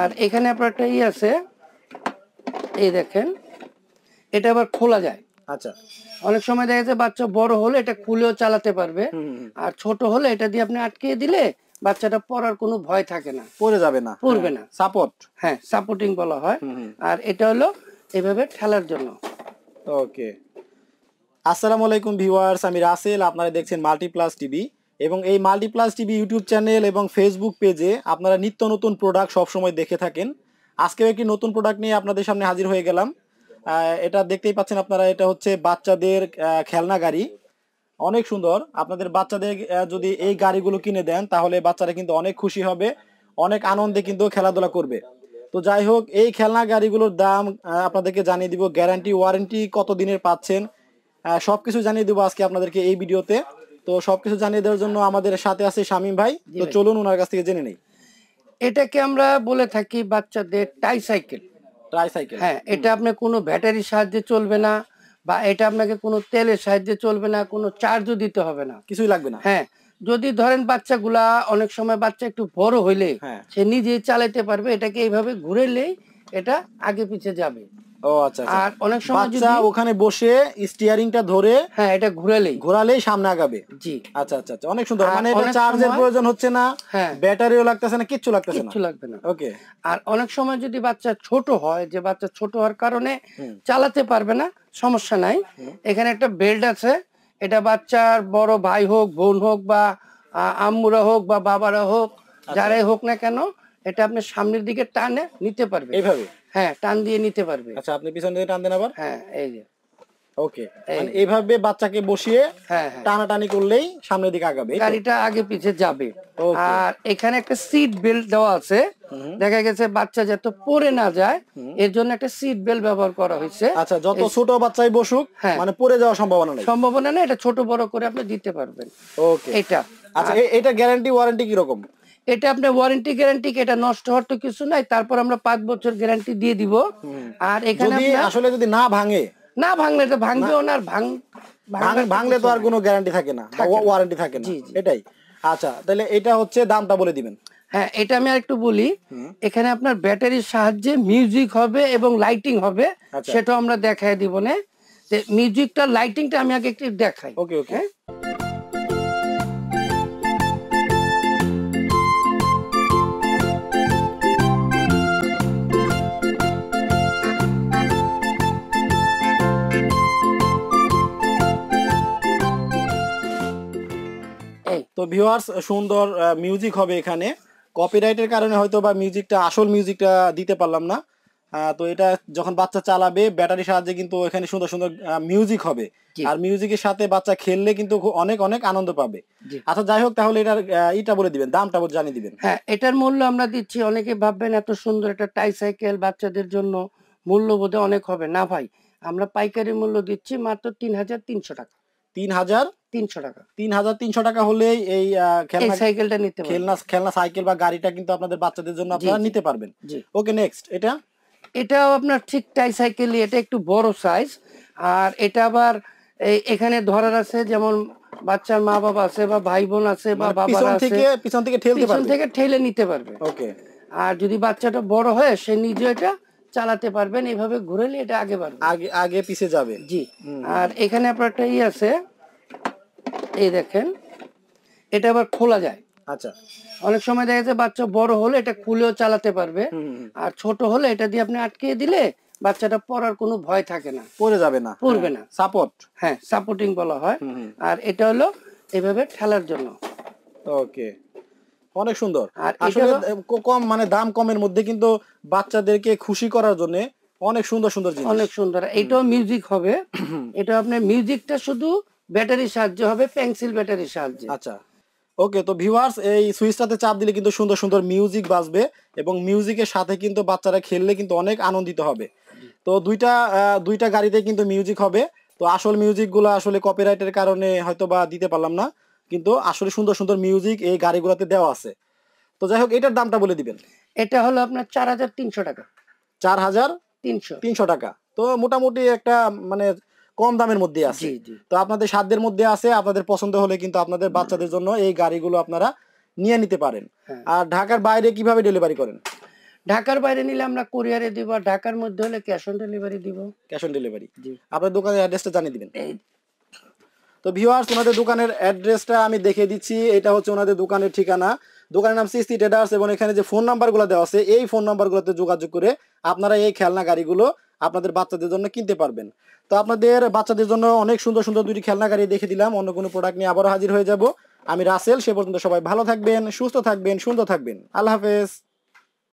আর এখানে আপনার একটা ই আছে এই দেখেন এটা আবার খোলা যায় আচ্ছা অনেক সময় দেখা যায় বাচ্চা বড় হলে এটা খুলেও চালাতে পারবে আর ছোট হলে এটা দিয়ে আপনি আটকিয়ে দিলে বাচ্চাটা পড়ার কোনো ভয় থাকে না পড়ে যাবে না পড়বে না সাপোর্ট হ্যাঁ সাপোর্টিং হ্যাঁ, বলা হয় আর এটা হলো এভাবে ঠেলার জন্য ওকে আসসালামু আলাইকুম ভিউয়ার্স আমি রাসেল আপনারা দেখছেন মাল্টিপ্লাস টিভি এবং এই মাল্টিপ্লাস টিভি ইউটিউব চ্যানেল এবং ফেসবুক পেজে আপনারা নিত্য নতুন প্রোডাক্ট সবসময় দেখে থাকেন আজকেও একটি নতুন প্রোডাক্ট নিয়ে আপনাদের সামনে হাজির হয়ে গেলাম এটা দেখতেই পাচ্ছেন আপনারা এটা হচ্ছে বাচ্চাদের খেলনা গাড়ি অনেক সুন্দর আপনাদের বাচ্চাদের যদি এই গাড়িগুলো কিনে দেন তাহলে বাচ্চারা কিন্তু অনেক খুশি হবে অনেক আনন্দে কিন্তু খেলাধুলা করবে তো যাই হোক এই খেলনা গাড়িগুলোর দাম আপনাদেরকে জানিয়ে দিব গ্যারান্টি ওয়ারেন্টি কত দিনের পাচ্ছেন সব কিছু জানিয়ে দেবো আজকে আপনাদেরকে এই ভিডিওতে তো সবকিছু জানিয়ে দেওয়ার জন্য আমাদের সাথে আছে শামিম ভাই তো চলুন ওনার কাছ থেকে জেনে নেই এটাকে আমরা বলে থাকি বাচ্চাদের টাই সাইকেল টাই সাইকেল হ্যাঁ এটা আপনি কোনো ব্যাটারির সাহায্যে চলবে না বা এটা আপনাকে কোনো তেলের সাহায্যে চলবে না কোনো চার্জও দিতে হবে না কিছুই লাগবে না হ্যাঁ যদি ধরেন বাচ্চাগুলা অনেক সময় বাচ্চা একটু বড় হইলে হ্যাঁ। সে নিজে চালাতে পারবে এটাকে এইভাবে ঘুরেলেই এটা আগে পিছে যাবে আচ্ছা, আচ্ছা। আর অনেক সময় বাচ্চা ওখানে বসে স্টিয়ারিংটা ধরে হ্যাঁ এটা সামনে আগাবে জি আচ্ছা আচ্ছা, আচ্ছা অনেক সুন্দর মানে এটা চার্জের প্রয়োজন হচ্ছে না ব্যাটারিও লাগতেছে না কিচ্ছু লাগতেছে না কিচ্ছু লাগবে না ওকে আর অনেক সময় যদি বাচ্চা ছোট হয় যে বাচ্চা ছোট হওয়ার কারণে চালাতে পারবে না সমস্যা নাই এখানে একটা বেল্ট আছে এটা বাচ্চার বড় ভাই হোক বোন হোক বা আম্মুরা হোক বা বাবারা হোক যারাই হোক না কেন এটা আপনি সামনের দিকে টানে নিতে পারবে এইভাবে হ্যাঁ টান দিয়ে নিতে পারবে আচ্ছা আপনি পিছন দিকে টান দেন আবার হ্যাঁ এই যে ওকে মানে এইভাবে বাচ্চাকে বসিয়ে হ্যাঁ, হ্যাঁ। টানাটানি করলেই সামনের দিকে আগাবে গাড়িটা আগে পিছে যাবে আর এখানে একটা সিট বেল্ট দেওয়া আছে দেখা গেছে বাচ্চা যাতে পড়ে না যায় এর জন্য একটা সিট বেল্ট ব্যবহার করা হয়েছে আচ্ছা যত ছোট বাচ্চাই বসুক হ্যাঁ। মানে পড়ে যাওয়ার সম্ভাবনা নেই সম্ভাবনা নেই এটা ছোট বড় করে আপনি দিতে পারবেন ওকে এটা আচ্ছা এটা গ্যারান্টি ওয়ারেন্টি কি রকম এটা আপনার ওয়ারেন্টি গ্যারান্টি এটা নষ্ট হওয়ার তো কিছু নাই তারপর আমরা পাঁচ বছর গ্যারান্টি দিয়ে দিব আর এখানে আসলে যদি না ভাঙে না ভাঙলে তো ভাঙবেও না ভাঙ ভাঙলে তো আর কোনো গ্যারান্টি থাকে না ওয়ারেন্টি থাকে না এটাই আচ্ছা তাহলে এটা হচ্ছে দামটা বলে দিবেন হ্যাঁ এটা আমি আরেকটু বলি এখানে আপনার ব্যাটারির সাহায্যে মিউজিক হবে এবং লাইটিং হবে আচ্ছা। সেটাও আমরা দেখায় দিব না মিউজিকটা লাইটিংটা আমি আগে একটু দেখাই ওকে ওকে হ্যাঁ? তো ভিউয়ার্স সুন্দর মিউজিক হবে এখানে কপিরাইটের কারণে হয়তো বা মিউজিকটা আসল মিউজিকটা দিতে পারলাম না তো এটা যখন বাচ্চা চালাবে ব্যাটারি সাহায্যে কিন্তু এখানে সুন্দর সুন্দর মিউজিক হবে আর মিউজিকের সাথে বাচ্চা খেললে কিন্তু অনেক অনেক আনন্দ পাবে আচ্ছা যাই হোক তাহলে এটার এটা বলে দিবেন দামটা বলে জানিয়ে দিবেন হ্যাঁ এটার মূল্য আমরা দিচ্ছি অনেকে ভাববেন এত সুন্দর একটা টাই সাইকেল বাচ্চাদের জন্য মূল্য বোধে অনেক হবে না ভাই আমরা পাইকারি মূল্য দিচ্ছি মাত্র তিন হাজার তিনশো টাকা তিন হাজার তিনশো টাকা তিন হাজার তিনশো টাকা হলেই এই সাইকেলটা নিতে খেলনা খেলনা সাইকেল বা গাড়িটা কিন্তু আপনাদের বাচ্চাদের জন্য আপনারা নিতে পারবেন ওকে নেক্সট এটা এটাও আপনার এটা একটু বড় সাইজ আর এটা আবার এখানে ধরার আছে যেমন বাচ্চার মা বাবা আছে বা ভাই বোন আছে বা মানে বাবা পিছন থেকে ঠেলতে পারবে পিছন থেকে ঠেলে নিতে পারবে ওকে আর যদি বাচ্চাটা বড় হয় সে নিজে এটা চালাতে পারবেন এইভাবে ঘুরেলে এটা আগে বাড়বে আগে আগে পিছে যাবে জি আর এখানে আপনার একটা ই আছে এই দেখেন এটা আবার খোলা যায় আচ্ছা অনেক সময় দেখা যায় বাচ্চা বড় হলে এটা খুলেও চালাতে পারবে আর ছোট হলে এটা দিয়ে আপনি আটকে দিলে বাচ্চাটা পড়ার কোনো ভয় থাকে না পড়ে যাবে না পড়বে হ্যাঁ। না সাপোর্ট হ্যাঁ সাপোর্টিং বলা হয় আর এটা হলো এভাবে ঠেলার জন্য ওকে অনেক সুন্দর আসলে কম মানে দাম কমের মধ্যে কিন্তু বাচ্চাদেরকে খুশি করার জন্য অনেক সুন্দর সুন্দর জিনিস অনেক সুন্দর এটাও মিউজিক হবে এটা আপনার মিউজিকটা শুধু ব্যাটারির সাহায্য হবে পেন্সিল ব্যাটারির সাহায্যে আচ্ছা ওকে তো ভিউয়ার্স এই সুইচটাতে চাপ দিলে কিন্তু সুন্দর সুন্দর মিউজিক বাজবে এবং মিউজিকের সাথে কিন্তু বাচ্চারা খেললে কিন্তু অনেক আনন্দিত হবে তো দুইটা দুইটা গাড়িতে কিন্তু মিউজিক হবে তো আসল মিউজিকগুলো আসলে কপিরাইটের কারণে হয়তো বা দিতে পারলাম না কিন্তু আসলে সুন্দর সুন্দর মিউজিক এই গাড়িগুলোতে দেওয়া আছে তো যাই হোক এটার দামটা বলে দিবেন এটা হলো আপনার চার হাজার তিনশো টাকা চার হাজার তিনশো তিনশো টাকা তো মোটামুটি একটা মানে কম দামের মধ্যে আছে তো আপনাদের সাধ্যের মধ্যে আছে আপনাদের পছন্দ হলে কিন্তু আপনাদের বাচ্চাদের জন্য এই গাড়িগুলো আপনারা নিয়ে নিতে পারেন হ্যাঁ। আর ঢাকার বাইরে কিভাবে ডেলিভারি করেন ঢাকার বাইরে নিলে আমরা কুরিয়ারে দিব ঢাকার মধ্যে হলে ক্যাশ অন ডেলিভারি দিব ক্যাশ অন ডেলিভারি আপনার দোকানের অ্যাড্রেসটা জানিয়ে দিবেন তো ভিউয়ার্স ওনাদের দোকানের অ্যাড্রেসটা আমি দেখে দিচ্ছি এটা হচ্ছে ওনাদের দোকানের ঠিকানা দোকানের নাম সিস্তি ট্রেডার্স এবং এখানে যে ফোন নাম্বারগুলো দেওয়া আছে এই ফোন নাম্বারগুলোতে যোগাযোগ করে আপনারা এই খেলনা গাড়িগুলো আপনাদের বাচ্চাদের জন্য কিনতে পারবেন তো আপনাদের বাচ্চাদের জন্য অনেক সুন্দর সুন্দর দুটি খেলনা গাড়ি দেখে দিলাম অন্য কোনো প্রোডাক্ট নিয়ে আবারও হাজির হয়ে যাব আমি রাসেল সে পর্যন্ত সবাই ভালো থাকবেন সুস্থ থাকবেন সুন্দর থাকবেন আল্লাহ হাফেজ